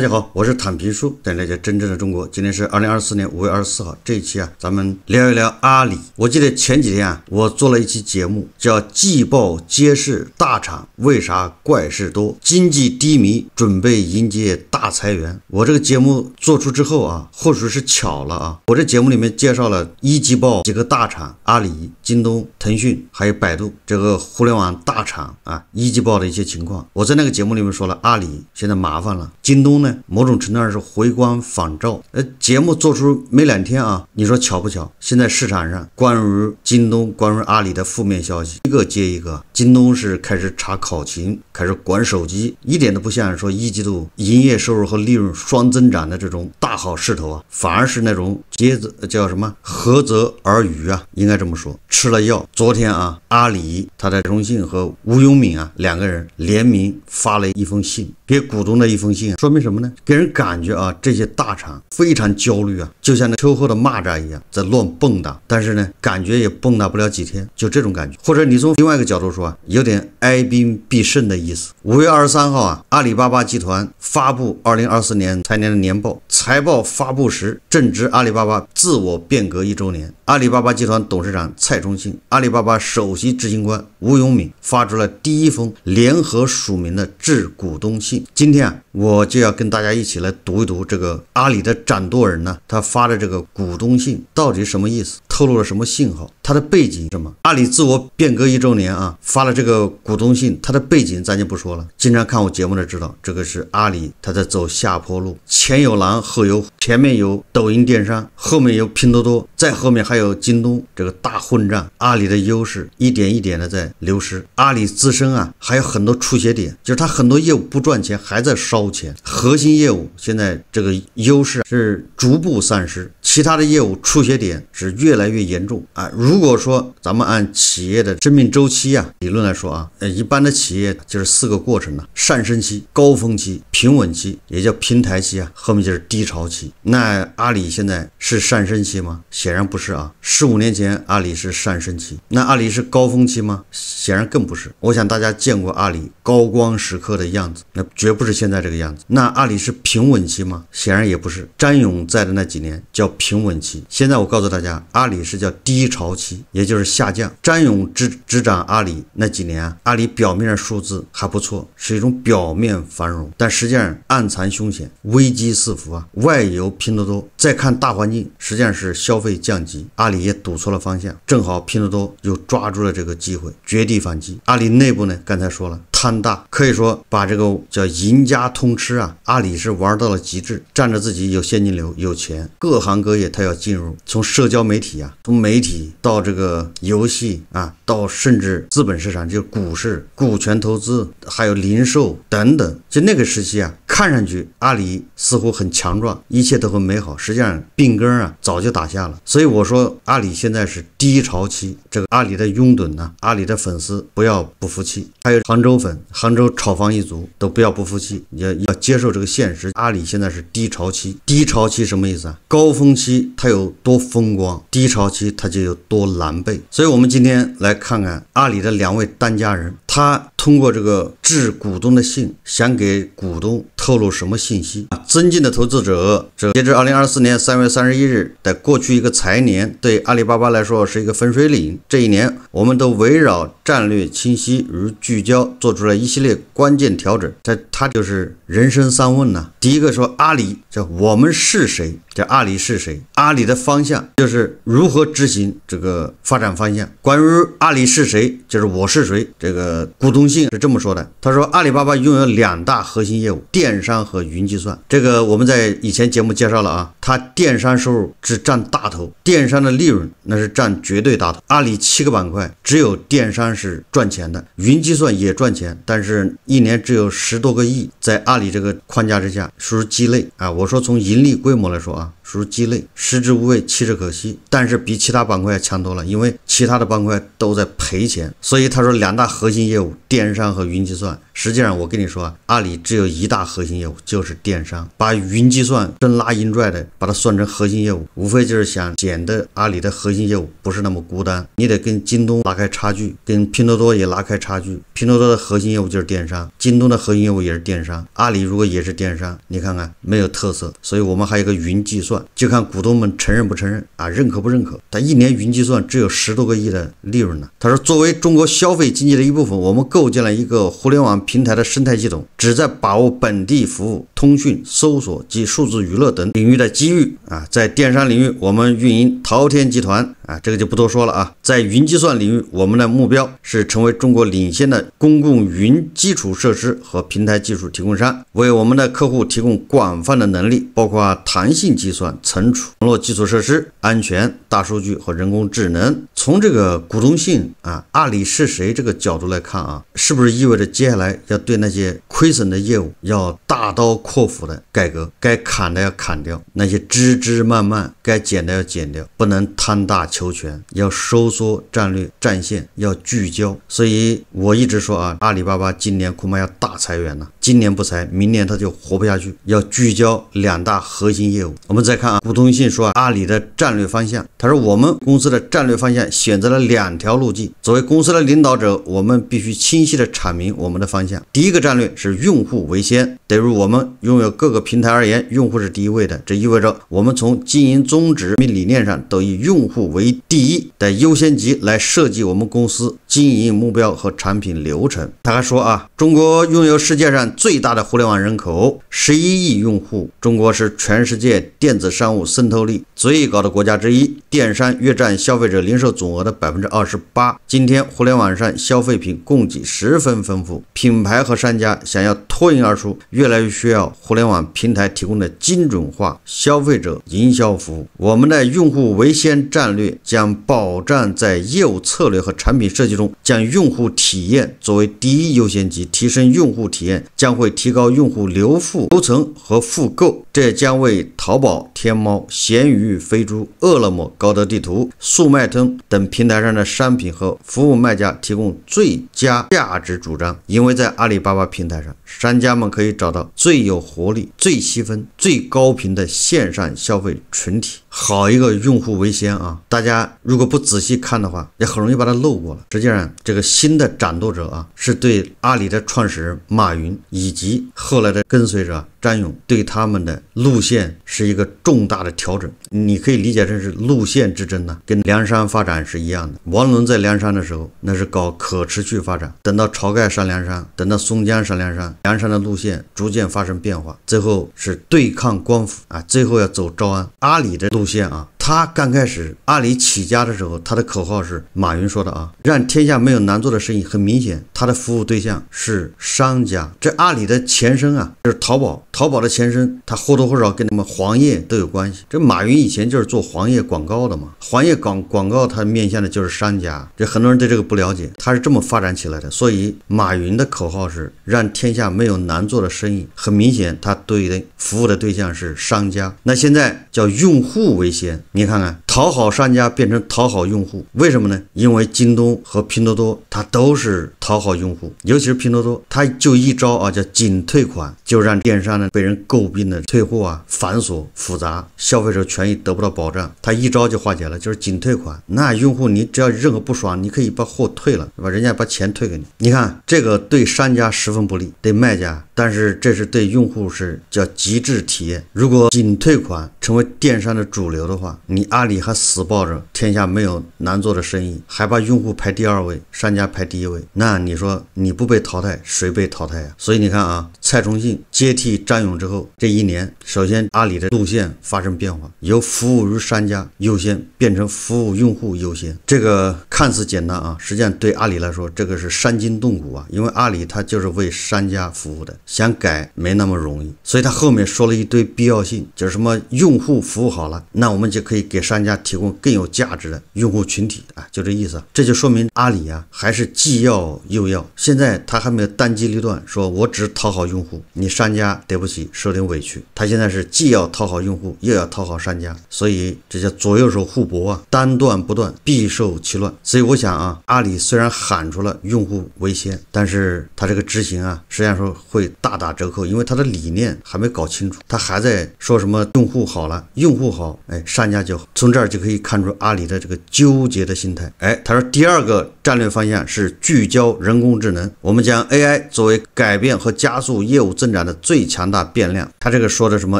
大家好，我是坦平叔，带你了解真正的中国。今天是二零二四年五月二十四号，这一期啊，咱们聊一聊阿里。我记得前几天啊，我做了一期节目，叫《季报揭示大厂为啥怪事多，经济低迷，准备迎接大裁员》。我这个节目做出之后啊，或许是巧了啊，我这节目里面介绍了，一季报几个大厂，阿里、京东、腾讯，还有百度，这个互联网大厂啊，一季报的一些情况。我在那个节目里面说了，阿里现在麻烦了，京东呢？某种程度上是回光返照。呃，节目做出没两天啊，你说巧不巧？现在市场上关于京东、关于阿里的负面消息一个接一个。京东是开始查考勤，开始管手机，一点都不像说一季度营业收入和利润双增长的这种大好势头啊，反而是那种接着叫什么涸泽而渔啊，应该这么说。吃了药，昨天啊，阿里他的荣庆和吴永敏啊两个人联名发了一封信给股东的一封信，说明什么？什么呢？给人感觉啊，这些大厂非常焦虑啊，就像那秋后的蚂蚱一样，在乱蹦跶。但是呢，感觉也蹦跶不了几天，就这种感觉。或者你从另外一个角度说啊，有点哀兵必胜的意思。五月二十三号啊，阿里巴巴集团发布二零二四年财年的年报。财报发布时正值阿里巴巴自我变革一周年。阿里巴巴集团董事长蔡崇信、阿里巴巴首席执行官吴永敏发出了第一封联合署名的致股东信。今天啊，我就要跟大家一起来读一读这个阿里的掌舵人呢，他发的这个股东信到底什么意思，透露了什么信号？它的背景什么？阿里自我变革一周年啊，发了这个股东信。它的背景咱就不说了。经常看我节目的知道，这个是阿里，它在走下坡路。前有狼，后有虎，前面有抖音电商，后面有拼多多，再后面还有京东，这个大混战。阿里的优势一点一点的在流失。阿里自身啊，还有很多出血点，就是它很多业务不赚钱，还在烧钱。核心业务现在这个优势是逐步丧失，其他的业务出血点是越来越严重啊，如。如果说咱们按企业的生命周期啊理论来说啊，呃，一般的企业就是四个过程呢：上升期、高峰期、平稳期，也叫平台期啊，后面就是低潮期。那阿里现在是上升期吗？显然不是啊。十五年前阿里是上升期，那阿里是高峰期吗？显然更不是。我想大家见过阿里高光时刻的样子，那绝不是现在这个样子。那阿里是平稳期吗？显然也不是。张勇在的那几年叫平稳期。现在我告诉大家，阿里是叫低潮期。也就是下降。詹勇执执掌阿里那几年，阿里表面数字还不错，是一种表面繁荣，但实际上暗藏凶险，危机四伏啊。外游拼多多，再看大环境，实际上是消费降级，阿里也赌错了方向。正好拼多多又抓住了这个机会，绝地反击。阿里内部呢，刚才说了。贪大可以说把这个叫赢家通吃啊，阿里是玩到了极致，占着自己有现金流有钱，各行各业他要进入，从社交媒体啊，从媒体到这个游戏啊，到甚至资本市场，就股市、股权投资，还有零售等等。就那个时期啊，看上去阿里似乎很强壮，一切都很美好，实际上病根啊早就打下了。所以我说阿里现在是低潮期，这个阿里的拥趸呢，阿里的粉丝不要不服气，还有杭州粉。杭州炒房一族都不要不服气，也要接受这个现实。阿里现在是低潮期，低潮期什么意思啊？高峰期它有多风光，低潮期它就有多狼狈。所以，我们今天来看看阿里的两位单家人，他。通过这个致股东的信，想给股东透露什么信息？啊，尊敬的投资者，这截至二零二四年三月三十一日的过去一个财年，对阿里巴巴来说是一个分水岭。这一年，我们都围绕战略清晰与聚焦，做出了一系列关键调整。这它就是人生三问呐，第一个说阿里叫我们是谁？叫阿里是谁？阿里的方向就是如何执行这个发展方向。关于阿里是谁，就是我是谁？这个股东。信是这么说的，他说阿里巴巴拥有两大核心业务，电商和云计算。这个我们在以前节目介绍了啊，它电商收入只占大头，电商的利润那是占绝对大头。阿里七个板块只有电商是赚钱的，云计算也赚钱，但是一年只有十多个亿，在阿里这个框架之下属于鸡肋啊。我说从盈利规模来说啊。属鸡肋，食之无味，弃之可惜。但是比其他板块强多了，因为其他的板块都在赔钱。所以他说两大核心业务电商和云计算。实际上我跟你说啊，阿里只有一大核心业务就是电商，把云计算硬拉硬拽的把它算成核心业务，无非就是想显得阿里的核心业务不是那么孤单，你得跟京东拉开差距，跟拼多多也拉开差距。拼多多的核心业务就是电商，京东的核心业务也是电商，阿里如果也是电商，你看看没有特色。所以我们还有个云计算。就看股东们承认不承认啊，认可不认可？他一年云计算只有十多个亿的利润呢。他说，作为中国消费经济的一部分，我们构建了一个互联网平台的生态系统，旨在把握本地服务、通讯、搜索及数字娱乐等领域的机遇啊。在电商领域，我们运营淘天集团。啊，这个就不多说了啊。在云计算领域，我们的目标是成为中国领先的公共云基础设施和平台技术提供商，为我们的客户提供广泛的能力，包括弹性计算、存储、网络基础设施、安全、大数据和人工智能。从这个股东性啊，阿里是谁这个角度来看啊，是不是意味着接下来要对那些亏损的业务要大刀阔斧的改革？该砍的要砍掉，那些枝枝蔓蔓该剪的要剪掉，不能贪大求。求全要收缩战略战线，要聚焦，所以我一直说啊，阿里巴巴今年恐怕要大裁员了。今年不裁，明年他就活不下去。要聚焦两大核心业务。我们再看啊，股东信说啊，阿里的战略方向，他说我们公司的战略方向选择了两条路径。作为公司的领导者，我们必须清晰的阐明我们的方向。第一个战略是用户为先，对于我们拥有各个平台而言，用户是第一位的。这意味着我们从经营宗旨、理念上都以用户为。第一的优先级来设计我们公司经营目标和产品流程。他还说啊，中国拥有世界上最大的互联网人口，十一亿用户。中国是全世界电子商务渗透力最高的国家之一，电商约占消费者零售总额的百分之二十八。今天互联网上消费品供给十分丰富，品牌和商家想要脱颖而出，越来越需要互联网平台提供的精准化消费者营销服务。我们的用户为先战略。将保障在业务策略和产品设计中，将用户体验作为第一优先级，提升用户体验将会提高用户留付、留存和复购，这将为淘宝、天猫、闲鱼、飞猪、饿了么、高德地图、速卖通等平台上的商品和服务卖家提供最佳价值主张，因为在阿里巴巴平台上，商家们可以找到最有活力、最细分、最高频的线上消费群体。好一个用户为先啊！大家如果不仔细看的话，也很容易把它漏过了。实际上，这个新的掌舵者啊，是对阿里的创始人马云以及后来的跟随者。张勇对他们的路线是一个重大的调整，你可以理解成是路线之争呢，跟梁山发展是一样的。王伦在梁山的时候，那是搞可持续发展；等到晁盖上梁山，等到宋江上梁山，梁山的路线逐渐发生变化，最后是对抗官府啊，最后要走招安阿里的路线啊。他刚开始阿里起家的时候，他的口号是马云说的啊，让天下没有难做的生意。很明显，他的服务对象是商家。这阿里的前身啊，就是淘宝，淘宝的前身，它或多或少跟他们黄页都有关系。这马云以前就是做黄页广告的嘛，黄页广广告，他面向的就是商家。这很多人对这个不了解，他是这么发展起来的。所以马云的口号是让天下没有难做的生意。很明显，他对的服务的对象是商家。那现在叫用户为先。你看看。讨好商家变成讨好用户，为什么呢？因为京东和拼多多，它都是讨好用户，尤其是拼多多，它就一招啊，叫仅退款，就让电商呢被人诟病的退货啊繁琐复杂，消费者权益得不到保障，它一招就化解了，就是仅退款。那用户你只要任何不爽，你可以把货退了，对吧？人家把钱退给你。你看这个对商家十分不利，对卖家，但是这是对用户是叫极致体验。如果仅退款成为电商的主流的话，你阿里。你还死抱着天下没有难做的生意，还把用户排第二位，商家排第一位。那你说你不被淘汰，谁被淘汰啊？所以你看啊，蔡崇信接替张勇之后，这一年首先阿里的路线发生变化，由服务于商家优先变成服务用户优先。这个看似简单啊，实际上对阿里来说这个是伤筋动骨啊。因为阿里它就是为商家服务的，想改没那么容易。所以他后面说了一堆必要性，就是什么用户服务好了，那我们就可以给商家。提供更有价值的用户群体啊，就这意思这就说明阿里啊，还是既要又要。现在他还没有单机立断，说我只讨好用户，你商家对不起，受点委屈。他现在是既要讨好用户，又要讨好商家，所以这叫左右手互搏啊，单断不断，必受其乱。所以我想啊，阿里虽然喊出了用户为先，但是他这个执行啊，实际上说会大打折扣，因为他的理念还没搞清楚，他还在说什么用户好了，用户好，哎，商家就好，从这。这就可以看出阿里的这个纠结的心态。哎，他说第二个战略方向是聚焦人工智能，我们将 AI 作为改变和加速业务增长的最强大变量。他这个说的什么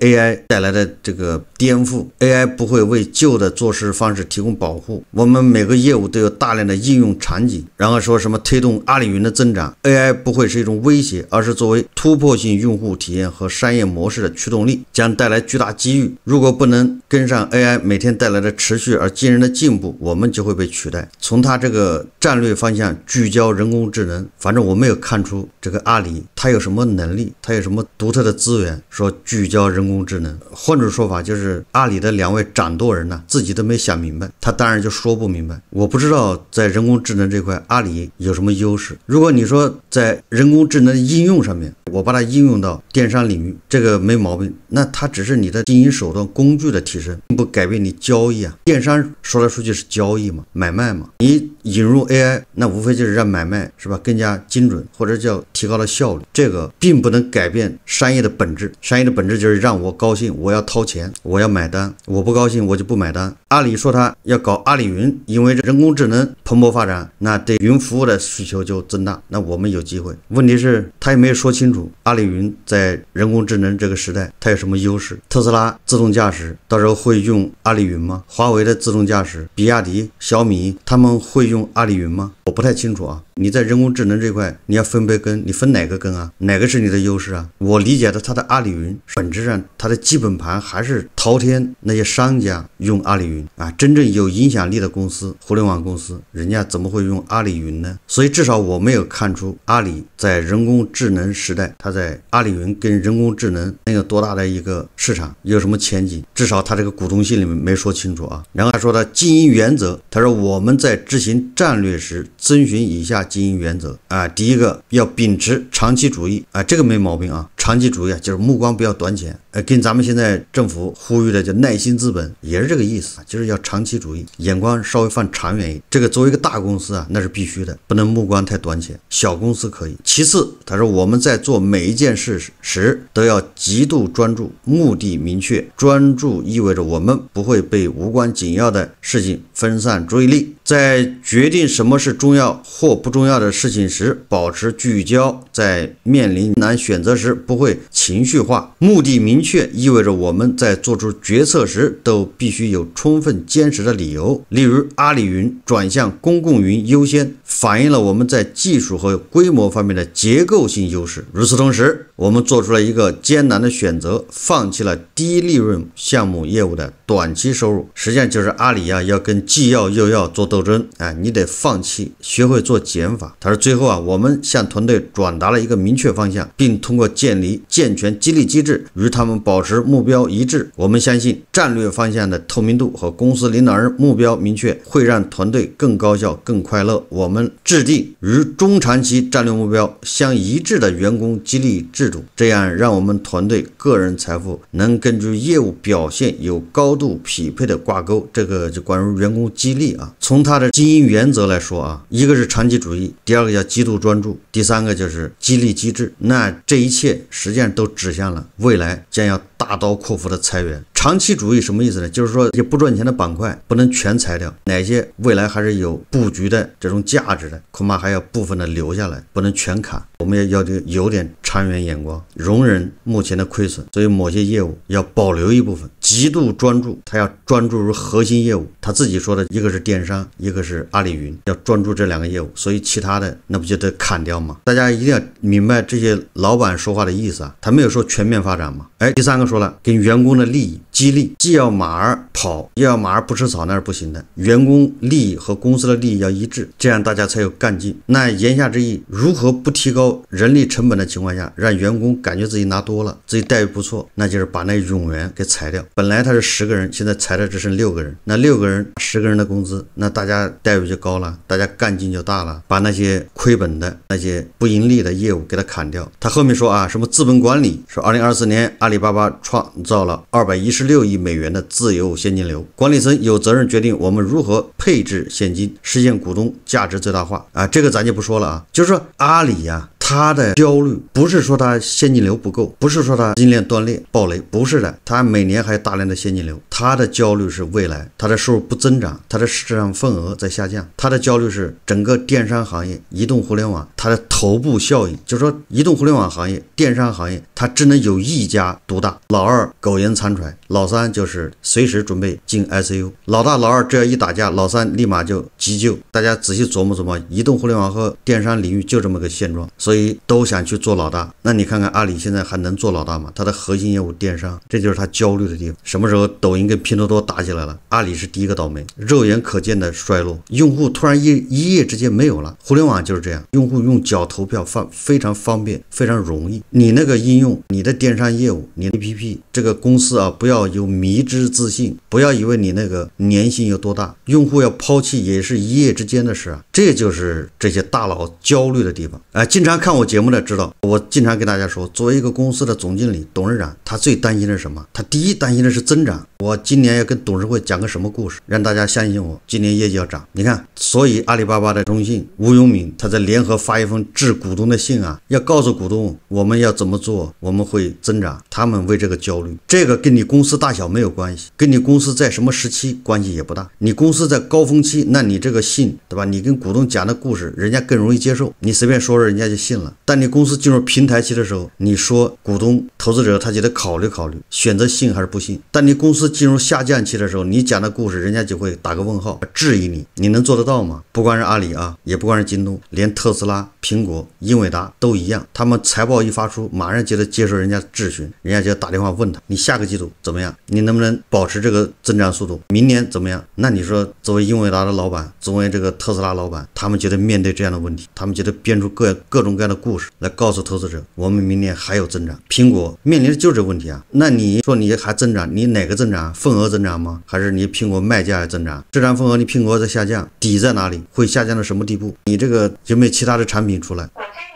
AI 带来的这个颠覆，AI 不会为旧的做事方式提供保护。我们每个业务都有大量的应用场景，然后说什么推动阿里云的增长，AI 不会是一种威胁，而是作为突破性用户体验和商业模式的驱动力，将带来巨大机遇。如果不能跟上 AI 每天带来的持续而惊人的进步，我们就会被取代。从他这个战略方向聚焦人工智能，反正我没有看出这个阿里他有什么能力，他有什么独特的资源说聚焦人工智能。换种说法就是，阿里的两位掌舵人呢，自己都没想明白，他当然就说不明白。我不知道在人工智能这块，阿里有什么优势。如果你说在人工智能的应用上面，我把它应用到电商领域，这个没毛病。那它只是你的经营手段工具的提升，并不改变你交。电商说来说去是交易嘛，买卖嘛。你引入 AI，那无非就是让买卖是吧更加精准，或者叫提高了效率。这个并不能改变商业的本质。商业的本质就是让我高兴，我要掏钱，我要买单，我不高兴我就不买单。阿里说他要搞阿里云，因为人工智能蓬勃发展，那对云服务的需求就增大，那我们有机会。问题是他也没有说清楚阿里云在人工智能这个时代它有什么优势。特斯拉自动驾驶到时候会用阿里云吗？华为的自动驾驶，比亚迪、小米，他们会用阿里云吗？我不太清楚啊。你在人工智能这块，你要分根，你分哪个根啊？哪个是你的优势啊？我理解的，它的阿里云本质上，它的基本盘还是滔天那些商家用阿里云啊。真正有影响力的公司，互联网公司，人家怎么会用阿里云呢？所以至少我没有看出阿里在人工智能时代，它在阿里云跟人工智能能有多大的一个市场，有什么前景。至少它这个股东信里面没说清楚啊。然后他说的经营原则，他说我们在执行战略时遵循以下。经营原则啊，第一个要秉持长期主义啊，这个没毛病啊。长期主义啊，就是目光不要短浅。呃，跟咱们现在政府呼吁的叫耐心资本也是这个意思就是要长期主义，眼光稍微放长远一点。这个作为一个大公司啊，那是必须的，不能目光太短浅。小公司可以。其次，他说我们在做每一件事时都要极度专注，目的明确。专注意味着我们不会被无关紧要的事情分散注意力，在决定什么是重要或不重要的事情时保持聚焦，在面临难选择时不会情绪化，目的明。确意味着我们在做出决策时都必须有充分坚实的理由。例如，阿里云转向公共云优先，反映了我们在技术和规模方面的结构性优势。与此同时，我们做出了一个艰难的选择，放弃了低利润项目业务的短期收入。实际上就是阿里呀，要跟既要又要做斗争啊，你得放弃，学会做减法。他说，最后啊，我们向团队转达了一个明确方向，并通过建立健全激励机制，与他们保持目标一致。我们相信战略方向的透明度和公司领导人目标明确，会让团队更高效、更快乐。我们制定与中长期战略目标相一致的员工激励制。这样让我们团队个人财富能根据业务表现有高度匹配的挂钩，这个就关于员工激励啊。从他的经营原则来说啊，一个是长期主义，第二个叫极度专注，第三个就是激励机制。那这一切实际上都指向了未来将要大刀阔斧的裁员。长期主义什么意思呢？就是说，也不赚钱的板块不能全裁掉，哪些未来还是有布局的这种价值的，恐怕还要部分的留下来，不能全砍。我们也要有有点长远眼光，容忍目前的亏损，所以某些业务要保留一部分。极度专注，他要专注于核心业务。他自己说的，一个是电商，一个是阿里云，要专注这两个业务。所以其他的那不就得砍掉吗？大家一定要明白这些老板说话的意思啊！他没有说全面发展嘛？哎，第三个说了，跟员工的利益激励，既要马儿跑，又要马儿不吃草，那是不行的。员工利益和公司的利益要一致，这样大家才有干劲。那言下之意，如何不提高人力成本的情况下，让员工感觉自己拿多了，自己待遇不错？那就是把那永员给裁掉。本来他是十个人，现在裁了只剩六个人。那六个人十个人的工资，那大家待遇就高了，大家干劲就大了。把那些亏本的、那些不盈利的业务给他砍掉。他后面说啊，什么资本管理，说二零二四年阿里巴巴创造了二百一十六亿美元的自由现金流，管理层有责任决定我们如何配置现金，实现股东价值最大化啊。这个咱就不说了啊，就是说阿里呀。他的焦虑不是说他现金流不够，不是说他金链断裂爆雷，不是的，他每年还有大量的现金流。他的焦虑是未来他的收入不增长，他的市场份额在下降。他的焦虑是整个电商行业、移动互联网，它的头部效应，就是说移动互联网行业、电商行业，它只能有一家独大，老二苟延残喘，老三就是随时准备进 ICU。老大老二只要一打架，老三立马就急救。大家仔细琢磨琢磨，移动互联网和电商领域就这么个现状，所以。都想去做老大，那你看看阿里现在还能做老大吗？它的核心业务电商，这就是他焦虑的地方。什么时候抖音跟拼多多打起来了，阿里是第一个倒霉，肉眼可见的衰落，用户突然一一夜之间没有了。互联网就是这样，用户用脚投票，方非常方便，非常容易。你那个应用，你的电商业务，你 APP 这个公司啊，不要有迷之自信，不要以为你那个粘性有多大，用户要抛弃也是一夜之间的事啊。这就是这些大佬焦虑的地方啊，经常。看我节目的知道，我经常跟大家说，作为一个公司的总经理、董事长，他最担心的是什么？他第一担心的是增长。我今年要跟董事会讲个什么故事，让大家相信我，今年业绩要涨。你看，所以阿里巴巴的中信吴永敏他在联合发一封致股东的信啊，要告诉股东我们要怎么做，我们会增长。他们为这个焦虑，这个跟你公司大小没有关系，跟你公司在什么时期关系也不大。你公司在高峰期，那你这个信对吧？你跟股东讲的故事，人家更容易接受。你随便说说，人家就信。信了。但你公司进入平台期的时候，你说股东、投资者，他就得考虑考虑，选择信还是不信？但你公司进入下降期的时候，你讲的故事，人家就会打个问号，质疑你，你能做得到吗？不光是阿里啊，也不光是京东，连特斯拉、苹果、英伟达都一样。他们财报一发出，马上就得接受人家质询，人家就要打电话问他：你下个季度怎么样？你能不能保持这个增长速度？明年怎么样？那你说，作为英伟达的老板，作为这个特斯拉老板，他们觉得面对这样的问题，他们觉得编出各各种各。样的故事来告诉投资者，我们明年还有增长。苹果面临的就这问题啊？那你说你还增长？你哪个增长？份额增长吗？还是你苹果卖价增长？市场份额你苹果在下降，底在哪里？会下降到什么地步？你这个有没有其他的产品出来？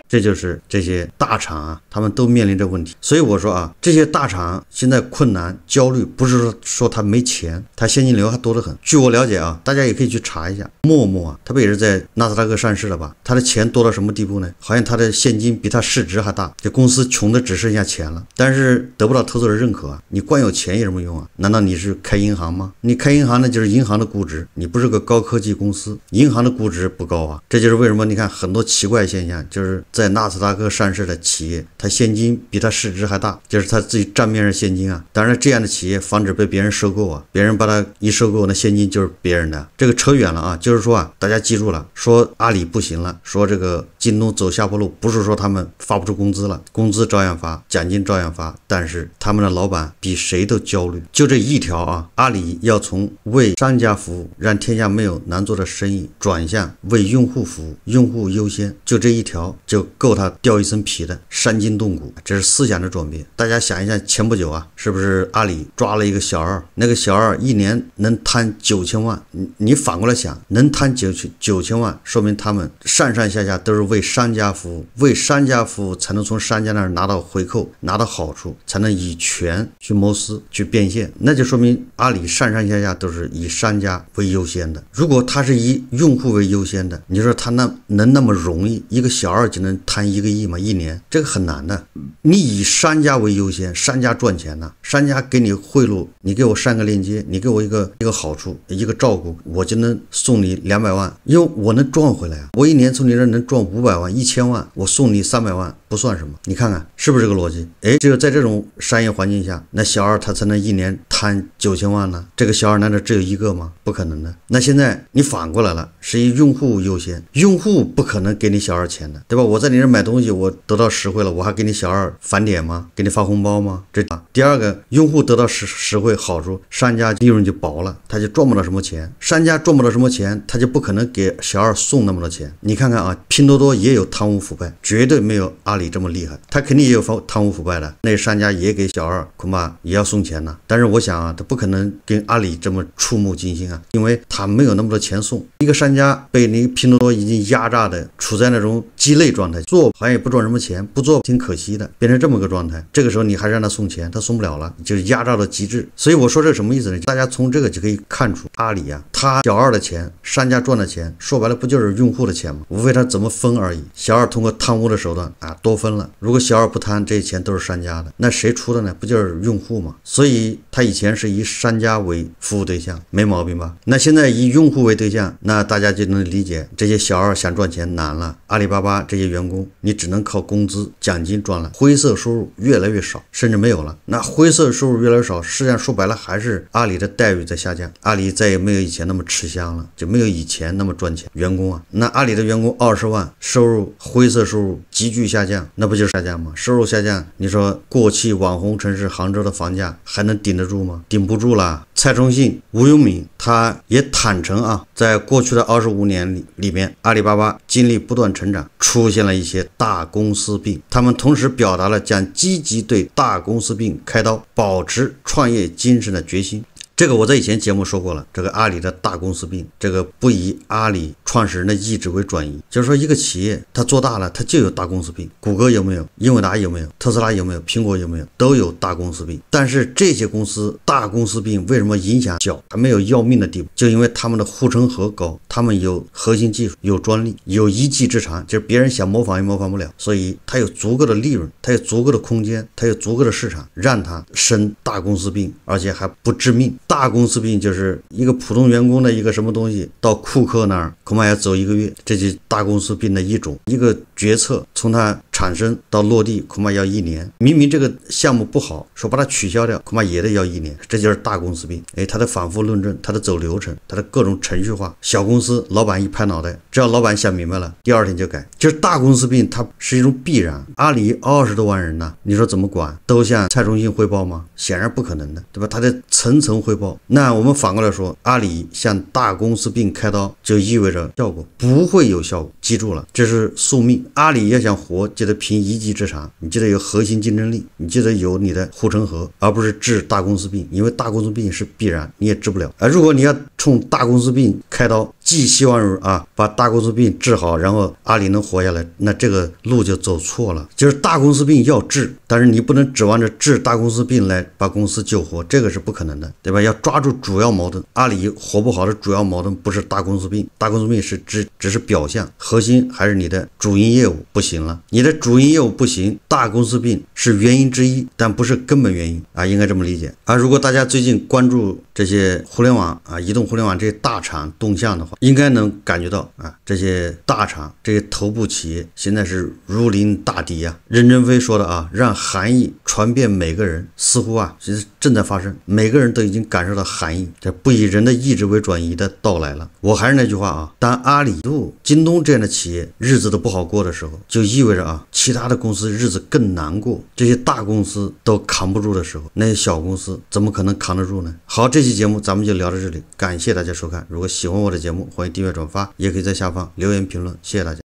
这就是这些大厂啊，他们都面临着问题，所以我说啊，这些大厂现在困难焦虑，不是说说他没钱，他现金流还多得很。据我了解啊，大家也可以去查一下，陌陌啊，他不也是在纳斯达克上市了吧？他的钱多到什么地步呢？好像他的现金比他市值还大，这公司穷的只剩下钱了，但是得不到投资人认可啊。你光有钱有什么用啊？难道你是开银行吗？你开银行那就是银行的估值，你不是个高科技公司，银行的估值不高啊。这就是为什么你看很多奇怪现象就是。在纳斯达克上市的企业，它现金比它市值还大，就是它自己账面上现金啊。当然，这样的企业防止被别人收购啊，别人把它一收购，那现金就是别人的。这个扯远了啊，就是说啊，大家记住了，说阿里不行了，说这个京东走下坡路，不是说他们发不出工资了，工资照样发，奖金照样发，但是他们的老板比谁都焦虑。就这一条啊，阿里要从为商家服务，让天下没有难做的生意，转向为用户服务，用户优先。就这一条就。够他掉一层皮的，伤筋动骨，这是思想的转变。大家想一想，前不久啊，是不是阿里抓了一个小二？那个小二一年能贪九千万，你反过来想，能贪九九千万，说明他们上上下下都是为商家服务，为商家服务才能从商家那儿拿到回扣，拿到好处，才能以权去谋私，去变现。那就说明阿里上上下下都是以商家为优先的。如果他是以用户为优先的，你说他那能那么容易，一个小二就能？谈一个亿嘛，一年这个很难的。你以商家为优先，商家赚钱呐，商家给你贿赂，你给我上个链接，你给我一个一个好处，一个照顾，我就能送你两百万，因为我能赚回来啊。我一年从你这能赚五百万、一千万，我送你三百万。不算什么，你看看是不是这个逻辑？哎，只有在这种商业环境下，那小二他才能一年贪九千万呢。这个小二难道只有一个吗？不可能的。那现在你反过来了，是以用户优先，用户不可能给你小二钱的，对吧？我在你这买东西，我得到实惠了，我还给你小二返点吗？给你发红包吗？这第二个，用户得到实实惠好处，商家利润就薄了，他就赚不到什么钱，商家赚不到什么钱，他就不可能给小二送那么多钱。你看看啊，拼多多也有贪污腐败，绝对没有啊。阿里这么厉害，他肯定也有放贪污腐败的。那商家也给小二，恐怕也要送钱呢。但是我想啊，他不可能跟阿里这么触目惊心啊，因为他没有那么多钱送。一个商家被个拼多多已经压榨的处在那种鸡肋状态，做好像也不赚什么钱，不做挺可惜的，变成这么个状态。这个时候你还让他送钱，他送不了了，就是压榨到极致。所以我说这什么意思呢？大家从这个就可以看出，阿里啊，他小二的钱，商家赚的钱，说白了不就是用户的钱吗？无非他怎么分而已。小二通过贪污的手段啊。多分了。如果小二不贪，这些钱都是商家的，那谁出的呢？不就是用户吗？所以他以前是以商家为服务对象，没毛病吧？那现在以用户为对象，那大家就能理解，这些小二想赚钱难了。阿里巴巴这些员工，你只能靠工资、奖金赚了，灰色收入越来越少，甚至没有了。那灰色收入越来越少，实际上说白了，还是阿里的待遇在下降，阿里再也没有以前那么吃香了，就没有以前那么赚钱。员工啊，那阿里的员工二十万收入，灰色收入急剧下降。那不就是下降吗？收入下降，你说过去网红城市杭州的房价还能顶得住吗？顶不住了。蔡崇信、吴永敏他也坦诚啊，在过去的二十五年里，里面阿里巴巴经历不断成长，出现了一些大公司病。他们同时表达了将积极对大公司病开刀，保持创业精神的决心。这个我在以前节目说过了，这个阿里的大公司病，这个不以阿里创始人的意志为转移。就是说，一个企业它做大了，它就有大公司病。谷歌有没有？英伟达有没有？特斯拉有没有？苹果有没有？都有大公司病。但是这些公司大公司病为什么影响小，还没有要命的地步？就因为他们的护城河高，他们有核心技术，有专利，有一技之长，就是别人想模仿也模仿不了。所以它有足够的利润，它有足够的空间，它有足够的市场，让它生大公司病，而且还不致命。大公司病就是一个普通员工的一个什么东西到库克那儿。恐怕要走一个月，这就大公司病的一种。一个决策从它产生到落地，恐怕要一年。明明这个项目不好，说把它取消掉，恐怕也得要一年。这就是大公司病。哎，他的反复论证，他的走流程，他的各种程序化。小公司老板一拍脑袋，只要老板想明白了，第二天就改。就是大公司病，它是一种必然。阿里二十多万人呢，你说怎么管？都向蔡崇信汇报吗？显然不可能的，对吧？他得层层汇报。那我们反过来说，阿里向大公司病开刀，就意味着。效果不会有效果，记住了，这是宿命。阿里要想活，就得凭一技之长，你记得有核心竞争力，你记得有你的护城河，而不是治大公司病。因为大公司病是必然，你也治不了。而如果你要冲大公司病开刀，寄希望于啊把大公司病治好，然后阿里能活下来，那这个路就走错了。就是大公司病要治，但是你不能指望着治大公司病来把公司救活，这个是不可能的，对吧？要抓住主要矛盾，阿里活不好的主要矛盾不是大公司病，大公司。病是只只是表象，核心还是你的主营业务不行了。你的主营业务不行，大公司病是原因之一，但不是根本原因啊，应该这么理解啊。如果大家最近关注。这些互联网啊，移动互联网这些大厂动向的话，应该能感觉到啊，这些大厂这些头部企业现在是如临大敌呀。任正非说的啊，让寒意传遍每个人，似乎啊，其实正在发生，每个人都已经感受到寒意，这不以人的意志为转移的到来了。我还是那句话啊，当阿里、度、京东这样的企业日子都不好过的时候，就意味着啊，其他的公司日子更难过。这些大公司都扛不住的时候，那些小公司怎么可能扛得住呢？好，这。期节目咱们就聊到这里，感谢大家收看。如果喜欢我的节目，欢迎订阅转发，也可以在下方留言评论。谢谢大家。